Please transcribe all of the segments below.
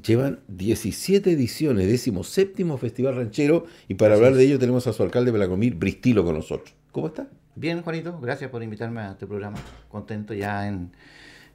llevan 17 ediciones, 17 Festival Ranchero, y para hablar de ello tenemos a su alcalde Belacomir Bristilo con nosotros. ¿Cómo está? Bien, Juanito, gracias por invitarme a este programa. Contento ya en,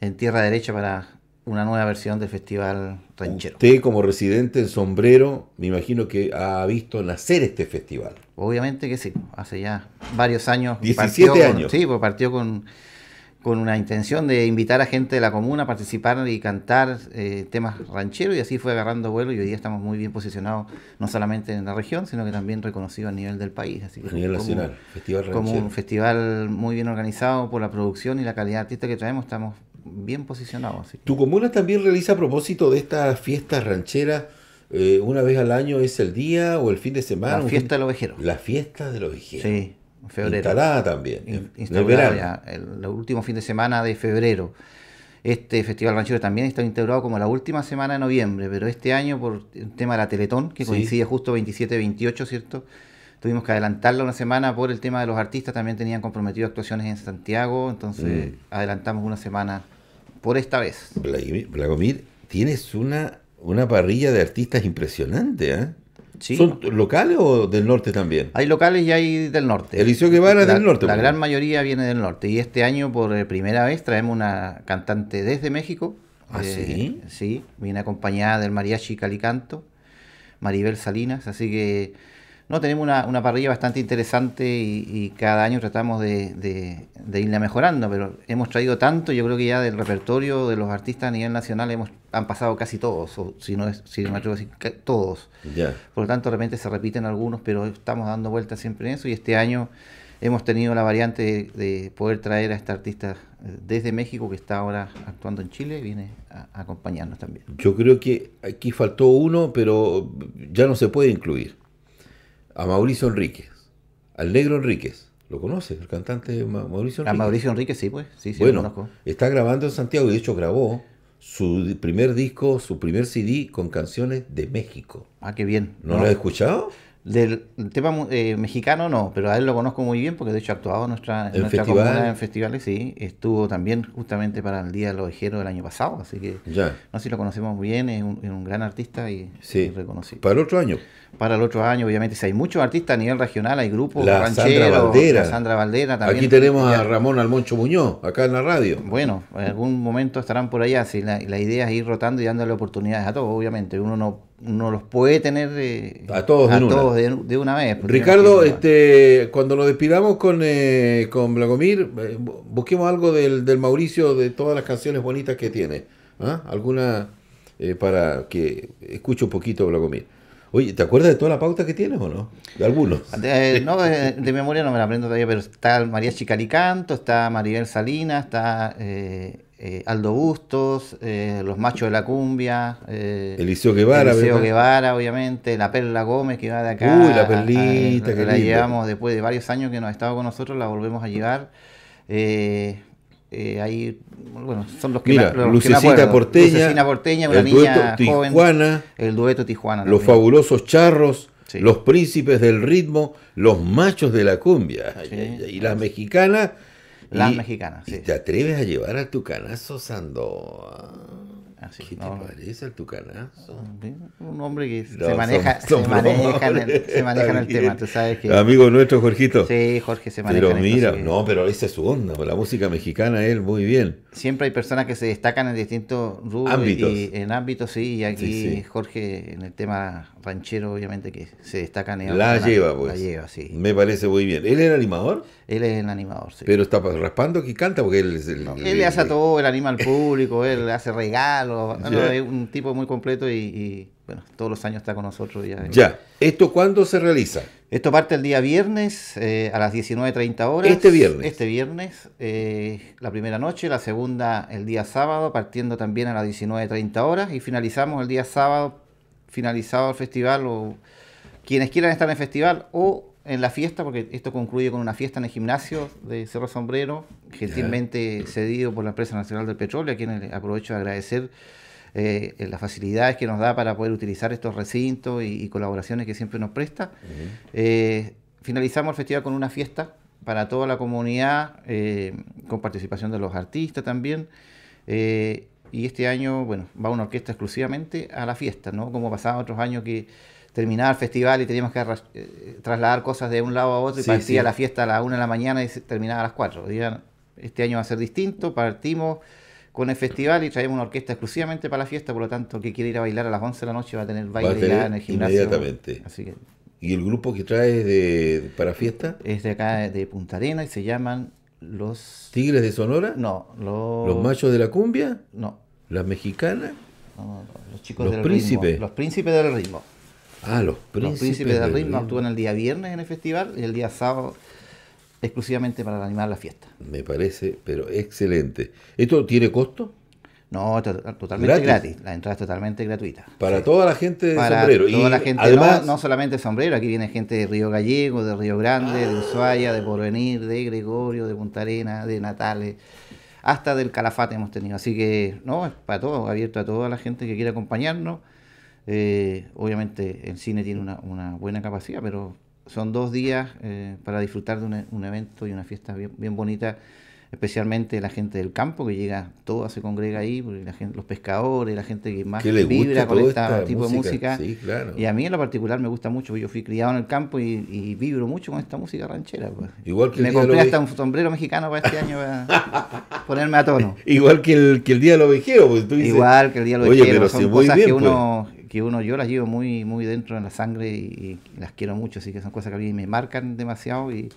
en tierra derecha para una nueva versión del Festival Ranchero. Usted como residente en Sombrero, me imagino que ha visto nacer este festival. Obviamente que sí, hace ya varios años. 17 años. sí, pues partió con con una intención de invitar a gente de la comuna a participar y cantar eh, temas rancheros y así fue agarrando vuelo y hoy día estamos muy bien posicionados no solamente en la región, sino que también reconocido a nivel del país. Así a nivel nacional, festival Como un festival muy bien organizado por la producción y la calidad de artista que traemos, estamos bien posicionados. Tu comuna también realiza a propósito de estas fiestas rancheras. Eh, una vez al año es el día o el fin de semana. La fiesta de los ovejero. La fiesta los ovejeros. Sí. Instalada también. el, último fin de semana de febrero. Este Festival Ranchero también está integrado como la última semana de noviembre, pero este año por un tema de la Teletón, que coincide justo 27-28, ¿cierto? Tuvimos que adelantarla una semana por el tema de los artistas, también tenían comprometido actuaciones en Santiago, entonces mm. adelantamos una semana por esta vez. Vladimir, tienes una, una parrilla de artistas impresionante, ¿eh? ¿Son locales o del norte también? Hay locales y hay del norte. El Liceo Guevara es del norte. La pues. gran mayoría viene del norte. Y este año, por eh, primera vez, traemos una cantante desde México. ¿Ah, eh, sí? Sí, viene acompañada del mariachi Calicanto, Maribel Salinas. Así que no, tenemos una, parrilla bastante interesante y, cada año tratamos de, irla mejorando, pero hemos traído tanto, yo creo que ya del repertorio de los artistas a nivel nacional hemos, han pasado casi todos, o si no, es, si todos. Por lo tanto, de repente se repiten algunos, pero estamos dando vueltas siempre en eso y este año hemos tenido la variante de, poder traer a este artista eh, desde México que está ahora actuando en Chile, viene a, acompañarnos también. Yo creo que aquí faltó uno, pero ya no se puede incluir a Mauricio Enríquez, al negro Enríquez. ¿Lo conoces? El cantante Mauricio Enríquez. A Mauricio Enríquez, sí, pues. Sí, sí, lo conozco. está grabando en Santiago y de hecho grabó su primer disco, su primer CD con canciones de México. Ah, qué bien. ¿No? lo has escuchado? Del tema eh, mexicano no, pero a él lo conozco muy bien porque de hecho ha actuado en nuestra, en en festivales, sí. Estuvo también justamente para el Día de los Ejeros del año pasado, así que no sé si lo conocemos bien, es un, gran artista y, reconocido. Para el otro año. Para el otro año, obviamente. Si hay muchos artistas a nivel regional, hay grupos la rancheros. Sandra Valdera. La Sandra también. Aquí tenemos a Ramón Almoncho Muñoz, acá en la radio. Bueno, en algún momento estarán por allá, si la, la idea es ir rotando y dándole oportunidades a todos, obviamente. Uno no no los puede tener a todos, de, una. una vez. Ricardo, este, cuando nos despidamos con, eh, con Blagomir, eh, busquemos algo del, Mauricio de todas las canciones bonitas que tiene. ¿ah? ¿Alguna eh, para que escuche un poquito Blagomir? Oye, ¿te acuerdas de toda la pauta que tienes o no? De algunos. De, no, de, memoria no me la aprendo todavía, pero está María Chicalicanto, está Maribel Salinas, está eh, Aldo Bustos, eh, Los Machos de la Cumbia, eh, Eliseo Guevara, obviamente, la Perla Gómez que va de acá. Uy, la Perlita, que La llevamos después de varios años que no ha estado con nosotros, la volvemos a llevar. Eh, ahí, bueno, son los que Mira, Porteña, el niña dueto joven, Tijuana, el dueto Tijuana. Los fabulosos charros. Los príncipes del ritmo, los machos de la cumbia. y las mexicanas, las mexicanas. Sí. ¿Te atreves a llevar a tu canazo Sandoval? te parece el tucanazo? Un hombre que se maneja, en el, tema, Amigo nuestro, Jorgito. Sí, Jorge se maneja Pero mira, no, pero esa es su onda, la música mexicana él muy bien. Siempre hay personas que se destacan en distintos Ámbitos. Y, en ámbitos, sí, y aquí Jorge en el tema ranchero, obviamente, que se destaca En la lleva, pues. Me parece muy bien. ¿Él es el animador? Él es el animador, sí. Pero está raspando que canta porque él es el... Él le hace a todo, él anima al público, él hace regalos es un tipo muy completo y, bueno, todos los años está con nosotros. Ya. ¿Esto cuándo se realiza? Esto parte el día viernes eh, a las 19.30 horas. Este viernes. Este viernes, eh, la primera noche, la segunda el día sábado, partiendo también a las 19.30 horas y finalizamos el día sábado, finalizado el festival o quienes quieran estar en el festival o en la fiesta, porque esto concluye con una fiesta en el gimnasio de Cerro Sombrero, gentilmente cedido por la Empresa Nacional del Petróleo, a quienes aprovecho de agradecer eh, las facilidades que nos da para poder utilizar estos recintos y, colaboraciones que siempre nos presta. Eh, finalizamos el festival con una fiesta para toda la comunidad, eh, con participación de los artistas también. y este año, bueno, va una orquesta exclusivamente a la fiesta, ¿no? Como pasaba otros años que terminaba el festival y teníamos que eh, trasladar cosas de un lado a otro y partía la fiesta a las 1 de la mañana y terminaba a las 4. Digan, este año va a ser distinto, partimos con el festival y traemos una orquesta exclusivamente para la fiesta, por lo tanto, que quiere ir a bailar a las 11 de la noche va a tener baile en el gimnasio. Inmediatamente. Así ¿Y el grupo que traes de, para fiesta? Es de acá, de Punta Arena, y se llaman los... ¿Tigres de Sonora? No. Los, machos de la cumbia? No. ¿Las mexicanas? No, los chicos los príncipes. Los príncipes del ritmo. Ah, los príncipes, los príncipes del ritmo actúan el día viernes en el festival y el día sábado exclusivamente para animar la fiesta. Me parece, pero excelente. ¿Esto tiene costo? No, totalmente gratis. La entrada es totalmente gratuita. Para toda la gente de sombrero. Toda la gente, además... no, no, solamente sombrero, aquí viene gente de Río Gallego, de Río Grande, de Ushuaia, de Porvenir, de Gregorio, de Punta Arenas, de Natales hasta del Calafate hemos tenido. Así que, no, es para todo, abierto a toda la gente que quiera acompañarnos. Eh, obviamente el cine tiene una, buena capacidad, pero son dos días eh, para disfrutar de e, un evento y una fiesta bien, bonita, especialmente la gente del campo que llega, toda se congrega ahí, los pescadores, la gente que más vibra con este tipo de música. Y a mí en lo particular me gusta mucho, pues yo fui criado en el campo y, vibro mucho con esta música ranchera. Pues. Igual que me compré hasta un sombrero mexicano para este año ponerme a tono. Igual que el, que el día de los vejeros. Pues, Igual que el día de los Son cosas que uno que uno, yo las llevo muy, muy dentro en la sangre y, las quiero mucho, así que son cosas que a mí me marcan demasiado y,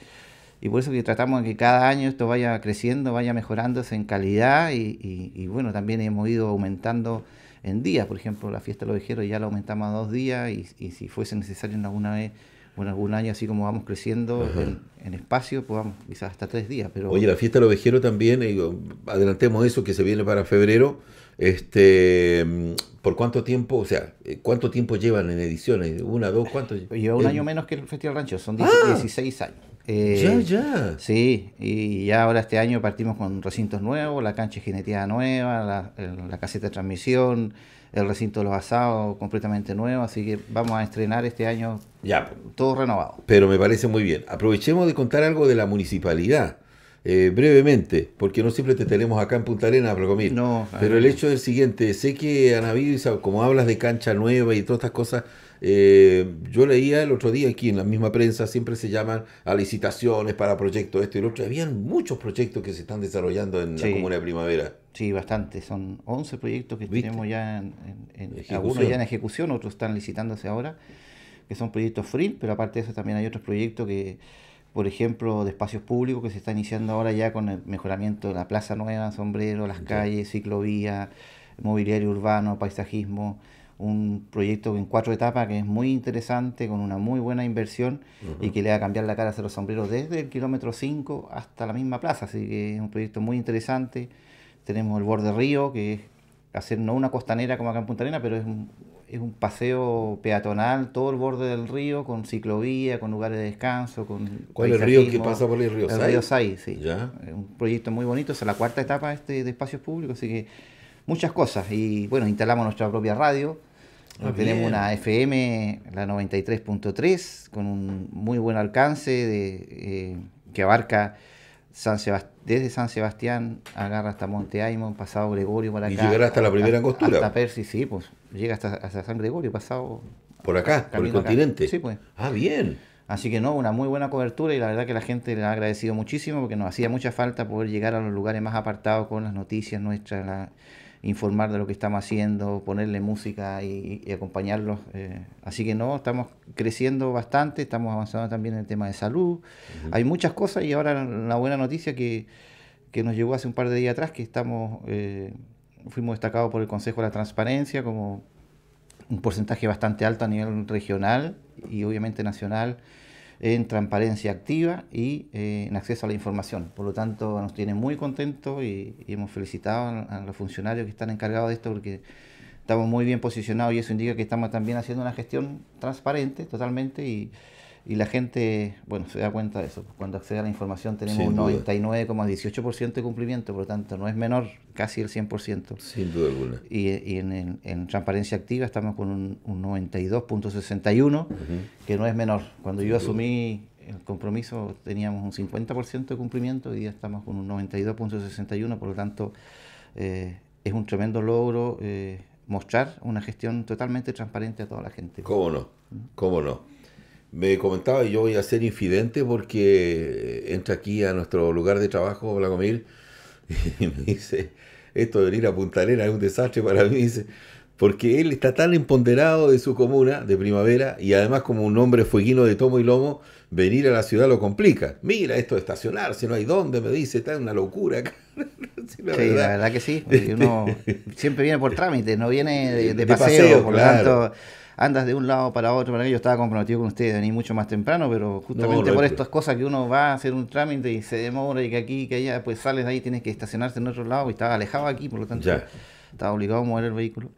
por eso que tratamos de que cada año esto vaya creciendo, vaya mejorándose en calidad y, bueno, también hemos ido aumentando en días, por ejemplo, la fiesta de los ya la aumentamos a dos días y, si fuese necesario en alguna vez en algún año así como vamos creciendo en, espacio, pues vamos quizás hasta tres días. Pero... Oye, la fiesta del ovejero también, um, adelantemos eso que se viene para febrero. Este, mm, ¿Por cuánto tiempo, o sea, eh, cuánto tiempo llevan en ediciones? ¿Una, dos, cuántos? Lleva un eh, año menos que el Festival Rancho, son 16 ah. años ya, eh, ya. Sí, y ya ahora este año partimos con recintos nuevos, la cancha jineteada nueva, la, caseta de transmisión, el recinto de los asados completamente nuevo, así que vamos a estrenar este año ya, todo renovado. Pero me parece muy bien. Aprovechemos de contar algo de la municipalidad. Eh, brevemente, porque no siempre te tenemos acá en Punta Arenas para comer. pero ah. el hecho es el siguiente, sé que han habido, como hablas de cancha nueva y todas estas cosas, eh, yo leía el otro día aquí en la misma prensa, siempre se llaman a licitaciones para proyectos, esto y lo otro. Habían muchos proyectos que se están desarrollando en la Comuna de Primavera. Sí, bastante. Son 11 proyectos que tenemos ya en, algunos ya en ejecución, otros están licitándose ahora, que son proyectos free, pero aparte de eso también hay otros proyectos que, por ejemplo, de espacios públicos que se está iniciando ahora ya con el mejoramiento de la Plaza Nueva, Sombrero, las calles, ciclovía mobiliario urbano, paisajismo un proyecto en cuatro etapas que es muy interesante, con una muy buena inversión y que le va a cambiar la cara a los sombreros desde el kilómetro 5 hasta la misma plaza. Así que es un proyecto muy interesante. Tenemos el borde río, que es hacer no una costanera como acá en Punta Arena, pero es un, es un paseo peatonal, todo el borde del río, con ciclovía, con lugares de descanso. con ¿Cuál es el río que pasa por el río El río sí. ¿Ya? Un proyecto muy bonito, es la cuarta etapa este de espacios públicos, así que muchas cosas. Y bueno, instalamos nuestra propia radio, tenemos una FM, la 93.3, con un muy buen alcance de, eh, que abarca San desde San Sebastián, agarra hasta Monte Aymon, pasado Gregorio por acá. Y llegará hasta la primera costura. Hasta Percy, sí, pues llega hasta, San Gregorio, pasado. Por acá, por el continente. Sí, pues. Ah, bien. Así que no, una muy buena cobertura y la verdad que la gente le ha agradecido muchísimo porque nos hacía mucha falta poder llegar a los lugares más apartados con las noticias nuestras. La, informar de lo que estamos haciendo, ponerle música y, acompañarlos. Eh, así que no, estamos creciendo bastante, estamos avanzando también en el tema de salud. Hay muchas cosas y ahora la buena noticia que, nos llegó hace un par de días atrás, que estamos, eh, fuimos destacados por el Consejo de la Transparencia como un porcentaje bastante alto a nivel regional y obviamente nacional en transparencia activa y eh, en acceso a la información. Por lo tanto, nos tiene muy contentos y, y, hemos felicitado a los funcionarios que están encargados de esto porque estamos muy bien posicionados y eso indica que estamos también haciendo una gestión transparente totalmente y y la gente, bueno, se da cuenta de eso. Cuando accede a la información tenemos un 99,18% de cumplimiento, por lo tanto no es menor, casi el 100%. Sin duda alguna. Y, en, en, transparencia activa estamos con un, 92,61, que no es menor. Cuando yo asumí el compromiso teníamos un 50% de cumplimiento y ya estamos con un 92.61, por lo tanto eh, es un tremendo logro eh, mostrar una gestión totalmente transparente a toda la gente. ¿Cómo no? ¿Cómo no? me comentaba, yo voy a ser infidente porque entra aquí a nuestro lugar de trabajo, Mil, y me dice, esto de venir a Punta es un desastre para mí, dice, porque él está tan empoderado de su comuna, de primavera, y además como un hombre fueguino de tomo y lomo, venir a la ciudad lo complica. Mira, esto de estacionarse, no hay dónde, me dice, está en una locura. sí, la, verdad. que sí, uno siempre viene por trámite, no viene de, paseo, por tanto andas de un lado para otro, para que yo estaba comprometido con ustedes, vení mucho más temprano, pero justamente por estas cosas que uno va a hacer un trámite y se demora y que aquí, que allá, pues sales de ahí, tienes que estacionarse en otro lado y estaba alejado aquí, por lo tanto estaba obligado a mover el vehículo.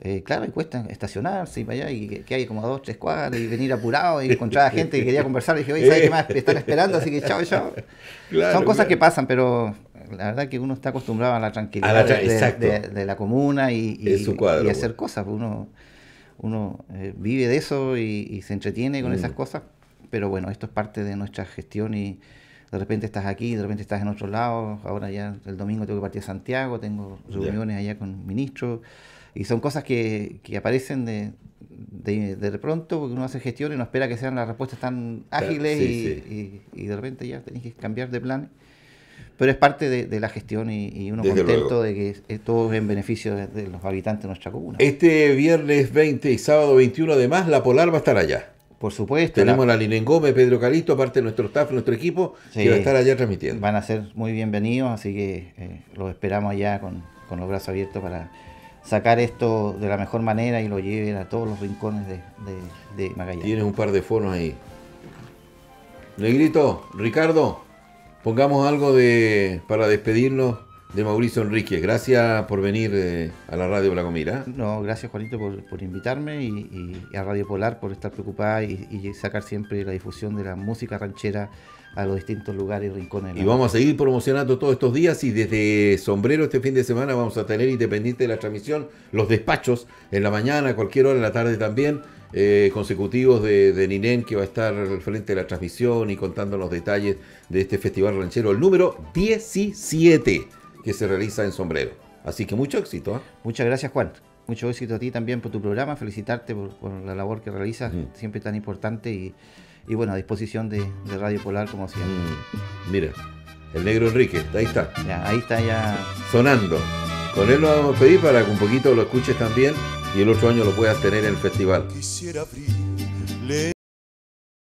Eh, claro, y cuesta estacionarse y para allá, y que, hay como dos, tres cuadras, y venir apurado, y encontrar a gente que quería conversar, y dije, oye, ¿sabes qué más? Están esperando, así que chao, chao. Son cosas que pasan, pero la verdad que uno está acostumbrado a la tranquilidad de, la comuna y, y, y pues. hacer cosas. Pues, uno, uno eh, vive de eso y, se entretiene con esas mm. cosas, pero bueno, esto es parte de nuestra gestión y de repente estás aquí, de repente estás en otro lado, ahora ya el domingo tengo que partir a Santiago, tengo reuniones allá con ministros, y son cosas que, que aparecen de, de, pronto porque uno hace gestión y no espera que sean las respuestas tan ágiles y, y, de repente ya tenés que cambiar de plan pero es parte de, la gestión y, uno contento de que todo es en beneficio de, los habitantes de nuestra comuna. Este viernes 20 y sábado 21, además, la Polar va a estar allá. Por supuesto. Tenemos la... a la Gómez, Pedro Calisto, aparte de nuestro staff, nuestro equipo, que va a estar allá transmitiendo. Van a ser muy bienvenidos, así que eh, los esperamos allá con, los brazos abiertos para sacar esto de la mejor manera y lo lleven a todos los rincones de, de Magallanes. Tienes un par de fonos ahí. Negrito, Ricardo, Pongamos algo de para despedirnos de Mauricio Enrique. Gracias por venir eh, a la Radio La Mira. No, gracias Juanito por, invitarme y, a Radio Polar por estar preocupada y, sacar siempre la difusión de la música ranchera a los distintos lugares y rincones. Y vamos a seguir promocionando todos estos días y desde Sombrero este fin de semana vamos a tener, independiente de la transmisión, los despachos en la mañana, a cualquier hora, en la tarde también. Eh, consecutivos de, de Ninén que va a estar al frente de la transmisión y contando los detalles de este festival ranchero, el número 17 que se realiza en Sombrero. Así que mucho éxito. ¿ah? Muchas gracias, Juan. Mucho éxito a ti también por tu programa. Felicitarte por, la labor que realizas, mm. siempre tan importante. Y, bueno, a disposición de, Radio Polar, como siempre. Mm. Mira, el negro Enrique, ahí está. ahí está ya. Sonando. Con él lo vamos a pedir para que un poquito lo escuches también y el otro año lo puedas tener en el festival.